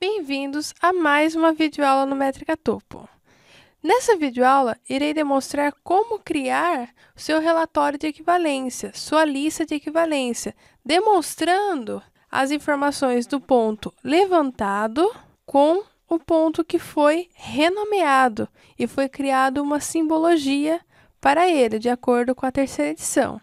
Bem-vindos a mais uma videoaula no Métrica Topo. Nessa videoaula, irei demonstrar como criar o seu relatório de equivalência, sua lista de equivalência, demonstrando as informações do ponto levantado com o ponto que foi renomeado e foi criado uma simbologia para ele, de acordo com a terceira edição.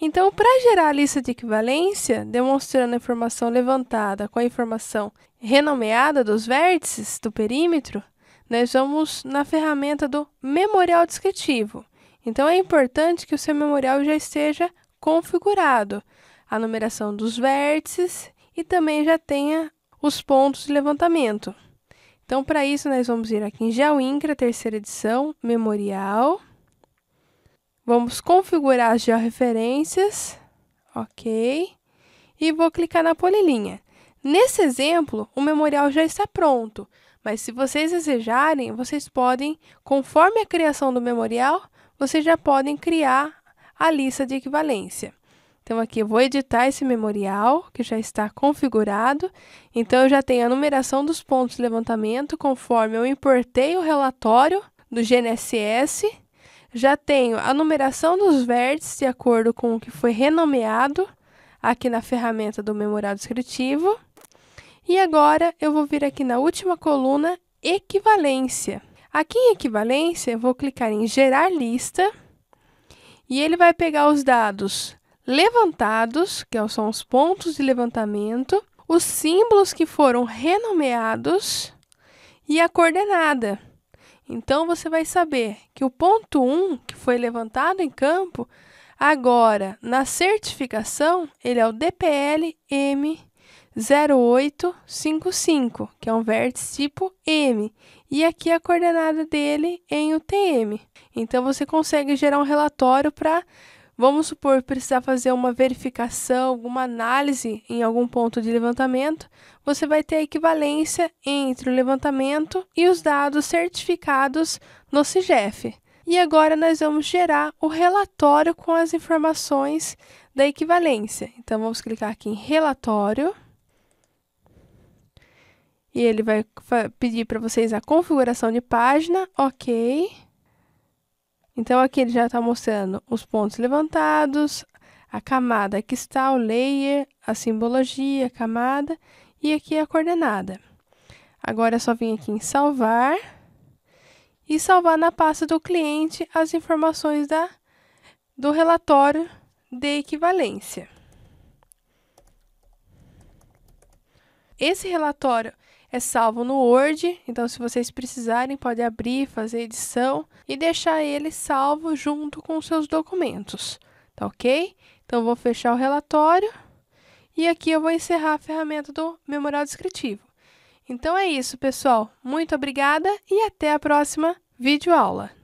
Então, para gerar a lista de equivalência, demonstrando a informação levantada com a informação renomeada dos vértices do perímetro, nós vamos na ferramenta do memorial descritivo. Então, é importante que o seu memorial já esteja configurado, a numeração dos vértices e também já tenha os pontos de levantamento. Então, para isso, nós vamos ir aqui em Jauincra, terceira edição, memorial. Vamos configurar as georreferências, ok? E vou clicar na polilinha. Nesse exemplo, o memorial já está pronto, mas se vocês desejarem, vocês podem, conforme a criação do memorial, vocês já podem criar a lista de equivalência. Então, aqui eu vou editar esse memorial, que já está configurado. Então, eu já tenho a numeração dos pontos de levantamento, conforme eu importei o relatório do GNSS, já tenho a numeração dos vértices de acordo com o que foi renomeado aqui na ferramenta do memorial descritivo. E agora eu vou vir aqui na última coluna, equivalência. Aqui em equivalência, eu vou clicar em gerar lista e ele vai pegar os dados levantados, que são os pontos de levantamento, os símbolos que foram renomeados e a coordenada. Então você vai saber que o ponto 1 um que foi levantado em campo, agora na certificação, ele é o DPL M0855, que é um vértice tipo M, e aqui a coordenada dele em UTM. Então você consegue gerar um relatório para Vamos supor precisar fazer uma verificação, alguma análise em algum ponto de levantamento, você vai ter a equivalência entre o levantamento e os dados certificados no CIGEF. E agora nós vamos gerar o relatório com as informações da equivalência. Então vamos clicar aqui em relatório. E ele vai pedir para vocês a configuração de página, OK. Então aqui ele já está mostrando os pontos levantados, a camada que está, o layer, a simbologia, a camada e aqui a coordenada. Agora é só vir aqui em salvar e salvar na pasta do cliente as informações da, do relatório de equivalência. Esse relatório é salvo no Word, então se vocês precisarem, pode abrir, fazer edição e deixar ele salvo junto com seus documentos, tá ok? Então vou fechar o relatório e aqui eu vou encerrar a ferramenta do memorial descritivo. Então é isso, pessoal. Muito obrigada e até a próxima videoaula.